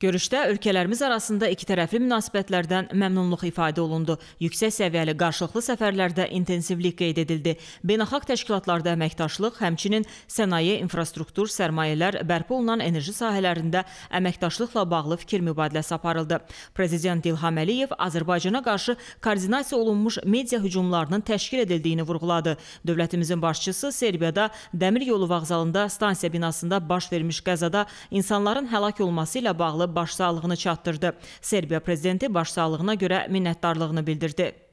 Görüşdə ölkələrimiz arasında ikitərəfli münasibətlərdən məmnunluq ifadə olundu. Yüksək səviyyəli qarşılıqlı səfərlərdə intensivlik qeyd edildi. Beynəlxalq təşkilatlarda əməkdaşlıq, həmçinin sənaye, infrastruktur, sərmayələr, bərpa olunan enerji sahələrində əməkdaşlıqla bağlı fikir mübadiləsi aparıldı. Prezident İlham Əliyev Azərbaycana qarşı koordinasiya olunmuş media hücumlarının təşkil edildiyini vurğuladı. Dövlətimizin başçısı Serbiyada dəmir yolu vağzalında stansiya binasında baş vermiş qəzada insanların həlak olması ilə bağlı başsağlığını çatdırdı. Serbiya prezidenti başsağlığına görə minnətdarlığını bildirdi.